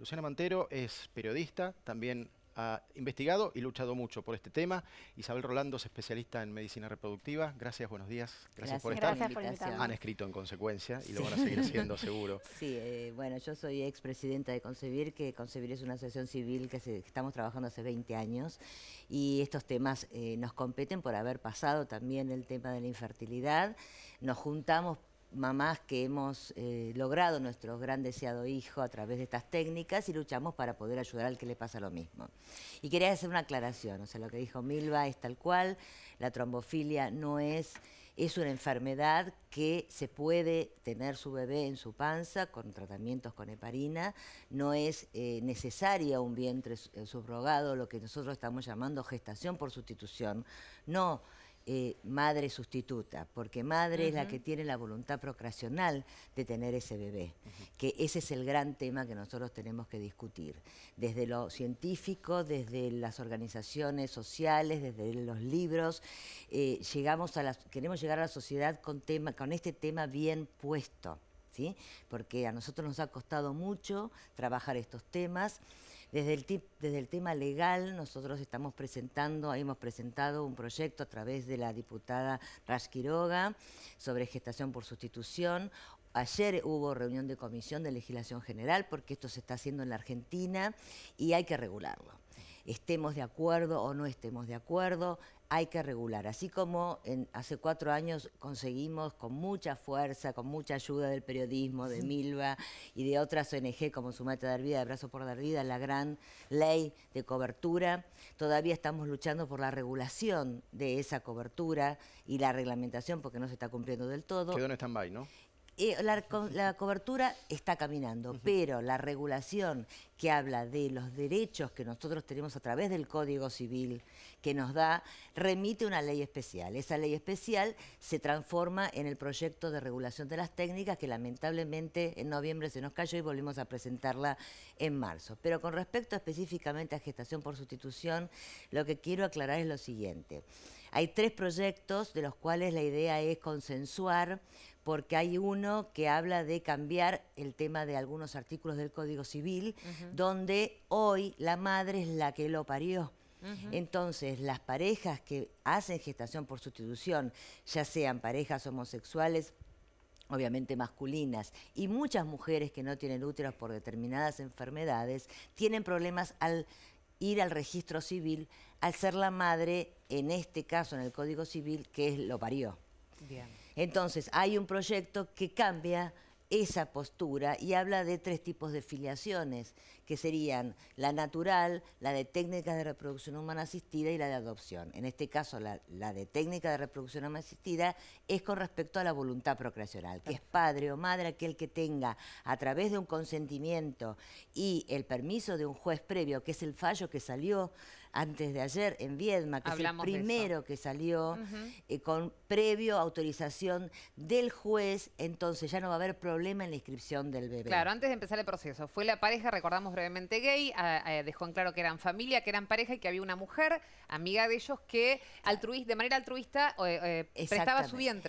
Luciana Mantero es periodista, también ha investigado y luchado mucho por este tema. Isabel Rolando es especialista en medicina reproductiva. Gracias, buenos días. Gracias, por estar. Han escrito en consecuencia y lo van a seguir haciendo seguro. Sí, eh, bueno, yo soy expresidenta de Concebir, que Concebir es una asociación civil que, estamos trabajando hace 20 años y estos temas eh, nos competen por haber pasado también el tema de la infertilidad. Nos juntamos mamás que hemos eh, logrado nuestro gran deseado hijo a través de estas técnicas y luchamos para poder ayudar al que le pasa lo mismo. Y quería hacer una aclaración, o sea, lo que dijo Milva es tal cual, la trombofilia no es, es una enfermedad que se puede tener su bebé en su panza con tratamientos con heparina, no es eh, necesaria un vientre eh, subrogado, lo que nosotros estamos llamando gestación por sustitución, no eh, madre sustituta, porque madre es la que tiene la voluntad procreacional de tener ese bebé, que ese es el gran tema que nosotros tenemos que discutir, desde lo científico, desde las organizaciones sociales, desde los libros, eh, queremos llegar a la sociedad con, con este tema bien puesto porque a nosotros nos ha costado mucho trabajar estos temas. Desde el, desde el tema legal, nosotros estamos presentando, hemos presentado un proyecto a través de la diputada Rash Quiroga sobre gestación por sustitución. Ayer hubo reunión de comisión de legislación general porque esto se está haciendo en la Argentina y hay que regularlo estemos de acuerdo o no estemos de acuerdo, hay que regular. Así como en, hace cuatro años conseguimos con mucha fuerza, con mucha ayuda del periodismo, de Milva y de otras ONG como Sumate a Dar Vida, de por Dar Vida, la gran ley de cobertura, todavía estamos luchando por la regulación de esa cobertura y la reglamentación porque no se está cumpliendo del todo. Quedó en stand-by, ¿no? Eh, la, cobertura está caminando, pero la regulación que habla de los derechos que nosotros tenemos a través del Código Civil que nos da, remite una ley especial. Esa ley especial se transforma en el proyecto de regulación de las técnicas que lamentablemente en noviembre se nos cayó y volvimos a presentarla en marzo. Pero con respecto específicamente a gestación por sustitución, lo que quiero aclarar es lo siguiente. Hay tres proyectos de los cuales la idea es consensuar, porque hay uno que habla de cambiar el tema de algunos artículos del Código Civil, donde hoy la madre es la que lo parió. Entonces, las parejas que hacen gestación por sustitución, ya sean parejas homosexuales, obviamente masculinas, y muchas mujeres que no tienen úteros por determinadas enfermedades, tienen problemas al ir al registro civil al ser la madre, en este caso en el Código Civil, que es lo parió. Entonces, hay un proyecto que cambia esa postura y habla de tres tipos de filiaciones, que serían la natural, la de técnicas de reproducción humana asistida y la de adopción. En este caso, la, de técnica de reproducción humana asistida es con respecto a la voluntad procreacional, que es padre o madre aquel que tenga a través de un consentimiento y el permiso de un juez previo, que es el fallo que salió antes de ayer en Viedma, que es el primero que salió eh, con previo autorización del juez, entonces ya no va a haber problema en la inscripción del bebé. Claro, antes de empezar el proceso, fue la pareja, recordamos brevemente gay, dejó en claro que eran familia, que eran pareja y que había una mujer, amiga de ellos, que de manera altruista eh, eh, prestaba su vientre.